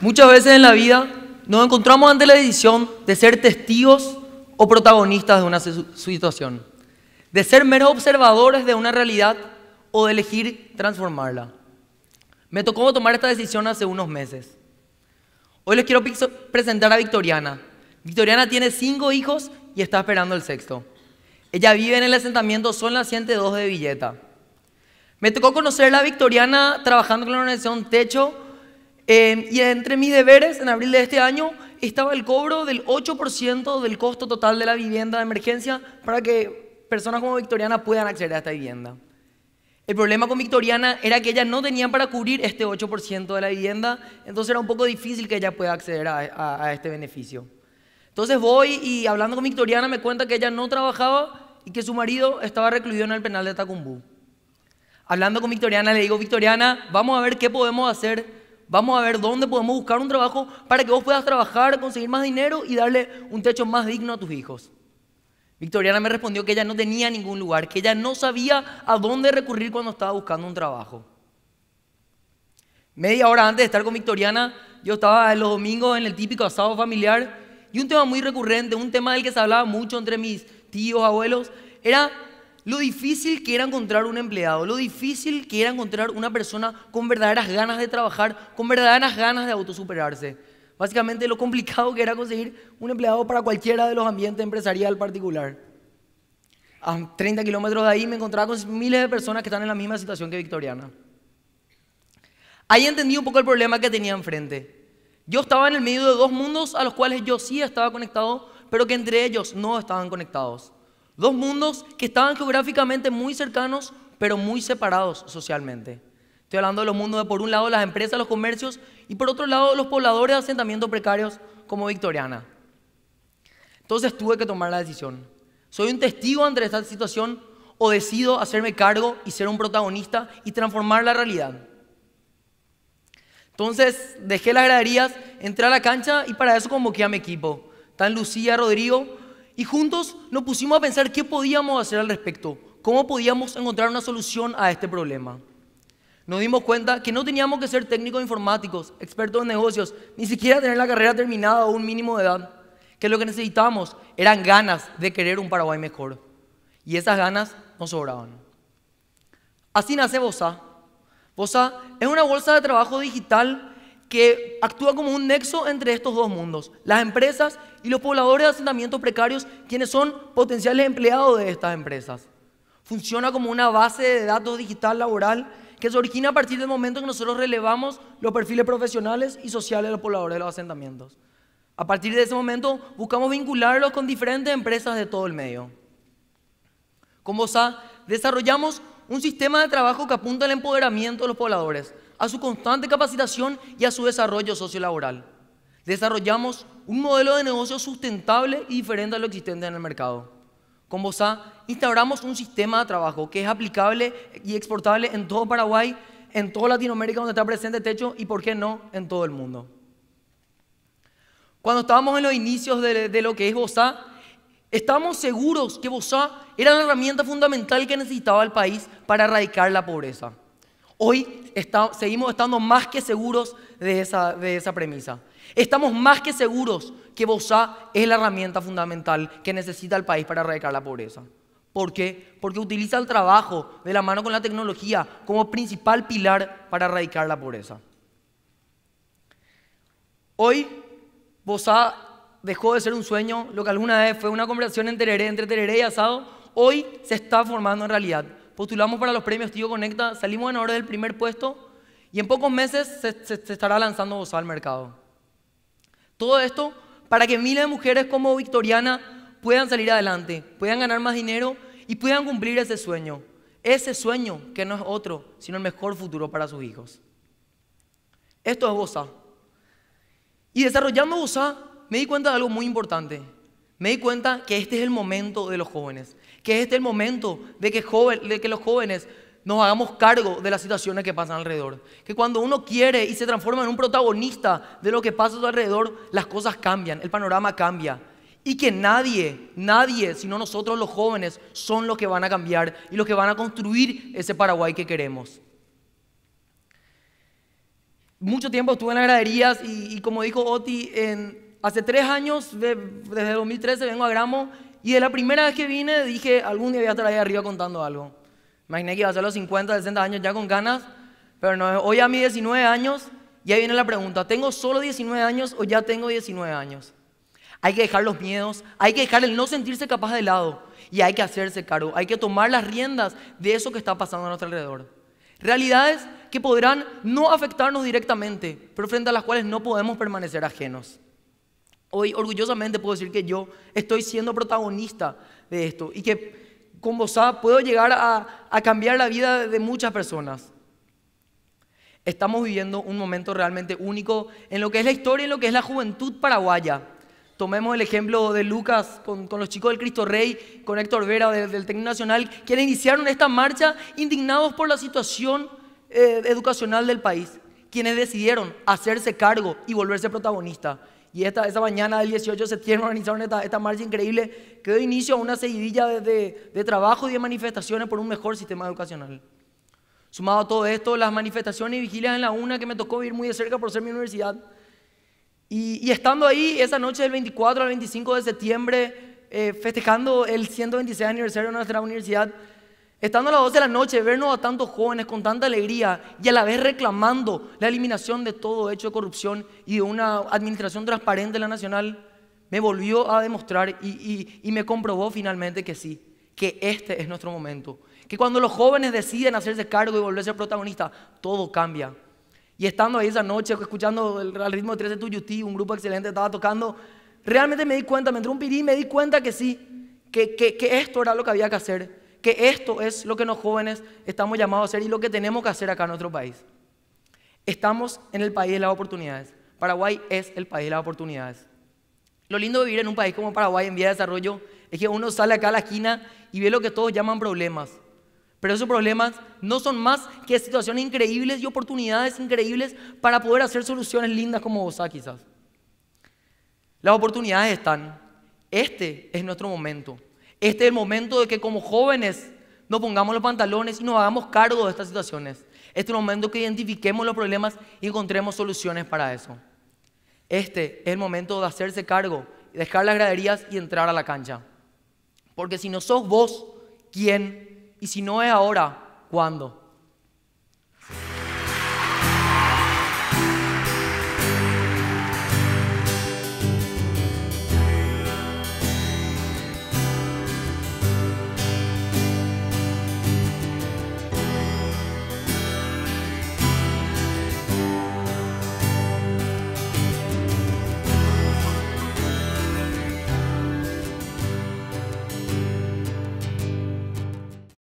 Muchas veces en la vida nos encontramos ante la decisión de ser testigos o protagonistas de una situación, de ser meros observadores de una realidad o de elegir transformarla. Me tocó tomar esta decisión hace unos meses. Hoy les quiero presentar a Victoriana. Victoriana tiene cinco hijos y está esperando el sexto. Ella vive en el asentamiento Son la 102 de Villeta. Me tocó conocer a Victoriana trabajando con la organización Techo Em, y entre mis deberes, en abril de este año, estaba el cobro del 8% del costo total de la vivienda de emergencia para que personas como Victoriana puedan acceder a esta vivienda. El problema con Victoriana era que ella no tenía para cubrir este 8% de la vivienda, entonces era un poco difícil que ella pueda acceder a, a este beneficio. Entonces voy y hablando con Victoriana me cuenta que ella no trabajaba y que su marido estaba recluido en el penal de Tacumbú. Hablando con Victoriana le digo, Victoriana, vamos a ver qué podemos hacer vamos a ver dónde podemos buscar un trabajo para que vos puedas trabajar, conseguir más dinero y darle un techo más digno a tus hijos. Victoriana me respondió que ella no tenía ningún lugar, que ella no sabía a dónde recurrir cuando estaba buscando un trabajo. Media hora antes de estar con Victoriana, yo estaba los domingos en el típico asado familiar y un tema muy recurrente, un tema del que se hablaba mucho entre mis tíos, abuelos, era lo difícil que era encontrar un empleado, lo difícil que era encontrar una persona con verdaderas ganas de trabajar, con verdaderas ganas de autosuperarse. Básicamente lo complicado que era conseguir un empleado para cualquiera de los ambientes empresariales particular. A 30 kilómetros de ahí me encontraba con miles de personas que están en la misma situación que Victoriana. Ahí entendí un poco el problema que tenía enfrente. Yo estaba en el medio de dos mundos a los cuales yo sí estaba conectado, pero que entre ellos no estaban conectados. Dos mundos que estaban geográficamente muy cercanos, pero muy separados socialmente. Estoy hablando de los mundos de, por un lado, las empresas, los comercios, y por otro lado, los pobladores de asentamientos precarios como Victoriana. Entonces tuve que tomar la decisión. ¿Soy un testigo ante esta situación o decido hacerme cargo y ser un protagonista y transformar la realidad? Entonces dejé las graderías, entré a la cancha y para eso convoqué a mi equipo. tan Lucía, Rodrigo, y juntos nos pusimos a pensar qué podíamos hacer al respecto, cómo podíamos encontrar una solución a este problema. Nos dimos cuenta que no teníamos que ser técnicos informáticos, expertos en negocios, ni siquiera tener la carrera terminada o un mínimo de edad, que lo que necesitábamos eran ganas de querer un Paraguay mejor. Y esas ganas nos sobraban. Así nace Bosa. Bosa es una bolsa de trabajo digital que actúa como un nexo entre estos dos mundos, las empresas y los pobladores de asentamientos precarios, quienes son potenciales empleados de estas empresas. Funciona como una base de datos digital laboral que se origina a partir del momento en que nosotros relevamos los perfiles profesionales y sociales de los pobladores de los asentamientos. A partir de ese momento buscamos vincularlos con diferentes empresas de todo el medio. Con BOSA desarrollamos un sistema de trabajo que apunta al empoderamiento de los pobladores, a su constante capacitación y a su desarrollo sociolaboral. Desarrollamos un modelo de negocio sustentable y diferente a lo existente en el mercado. Con BOSA instauramos un sistema de trabajo que es aplicable y exportable en todo Paraguay, en toda Latinoamérica donde está presente Techo y, por qué no, en todo el mundo. Cuando estábamos en los inicios de, de lo que es BOSA, estábamos seguros que BOSA era la herramienta fundamental que necesitaba el país para erradicar la pobreza. Hoy seguimos estando más que seguros de esa, de esa premisa. Estamos más que seguros que Bosa es la herramienta fundamental que necesita el país para erradicar la pobreza. ¿Por qué? Porque utiliza el trabajo de la mano con la tecnología como principal pilar para erradicar la pobreza. Hoy, Bosa dejó de ser un sueño, lo que alguna vez fue una conversación entre tereré, entre tereré y asado, hoy se está formando en realidad postulamos para los premios Tío Conecta, salimos en hora del primer puesto y en pocos meses se, estará lanzando Bosa al mercado. Todo esto para que miles de mujeres como Victoriana puedan salir adelante, puedan ganar más dinero y puedan cumplir ese sueño. Ese sueño que no es otro, sino el mejor futuro para sus hijos. Esto es Bosa. Y desarrollando Bosa, me di cuenta de algo muy importante. Me di cuenta que este es el momento de los jóvenes que este es el momento de que, los jóvenes nos hagamos cargo de las situaciones que pasan alrededor. Que cuando uno quiere y se transforma en un protagonista de lo que pasa a su alrededor, las cosas cambian, el panorama cambia. Y que nadie, nadie, sino nosotros los jóvenes, son los que van a cambiar y los que van a construir ese Paraguay que queremos. Mucho tiempo estuve en las graderías y, como dijo Oti, hace tres años, desde 2013 vengo a Gramo y de la primera vez que vine dije, algún día voy a estar ahí arriba contando algo. Imaginé que iba a ser los 50, 60 años ya con ganas, pero no, hoy a mis 19 años, y ahí viene la pregunta, ¿tengo solo 19 años o ya tengo 19 años? Hay que dejar los miedos, hay que dejar el no sentirse capaz de lado y hay que hacerse cargo, hay que tomar las riendas de eso que está pasando a nuestro alrededor. Realidades que podrán no afectarnos directamente, pero frente a las cuales no podemos permanecer ajenos. Hoy orgullosamente puedo decir que yo estoy siendo protagonista de esto y que con saben, puedo llegar a, cambiar la vida de muchas personas. Estamos viviendo un momento realmente único en lo que es la historia y en lo que es la juventud paraguaya. Tomemos el ejemplo de Lucas con, los chicos del Cristo Rey, con Héctor Vera del, Técnico Nacional, quienes iniciaron esta marcha indignados por la situación eh, educacional del país, quienes decidieron hacerse cargo y volverse protagonista. Y esta, mañana del 18 de septiembre organizaron esta, marcha increíble que dio inicio a una seguidilla de, trabajo y de manifestaciones por un mejor sistema educacional. Sumado a todo esto, las manifestaciones y vigilias en la UNA que me tocó vivir muy de cerca por ser mi universidad. Y, estando ahí esa noche del 24 al 25 de septiembre, eh, festejando el 126 aniversario de nuestra universidad, Estando a las 12 de la noche, vernos a tantos jóvenes con tanta alegría y a la vez reclamando la eliminación de todo hecho de corrupción y de una administración transparente en la nacional, me volvió a demostrar y, me comprobó finalmente que sí, que este es nuestro momento. Que cuando los jóvenes deciden hacerse cargo y volverse protagonistas, todo cambia. Y estando ahí esa noche, escuchando el, ritmo de 13 Tuyuti, un grupo excelente estaba tocando, realmente me di cuenta, me entró un pirí y me di cuenta que sí, que esto era lo que había que hacer que esto es lo que nos jóvenes estamos llamados a hacer y lo que tenemos que hacer acá en nuestro país. Estamos en el país de las oportunidades. Paraguay es el país de las oportunidades. Lo lindo de vivir en un país como Paraguay en vía de desarrollo es que uno sale acá a la esquina y ve lo que todos llaman problemas. Pero esos problemas no son más que situaciones increíbles y oportunidades increíbles para poder hacer soluciones lindas como vosas ah, quizás. Las oportunidades están. Este es nuestro momento. Este es el momento de que como jóvenes nos pongamos los pantalones y nos hagamos cargo de estas situaciones. Este es el momento de que identifiquemos los problemas y encontremos soluciones para eso. Este es el momento de hacerse cargo, dejar las graderías y entrar a la cancha. Porque si no sos vos, ¿quién? Y si no es ahora, ¿cuándo?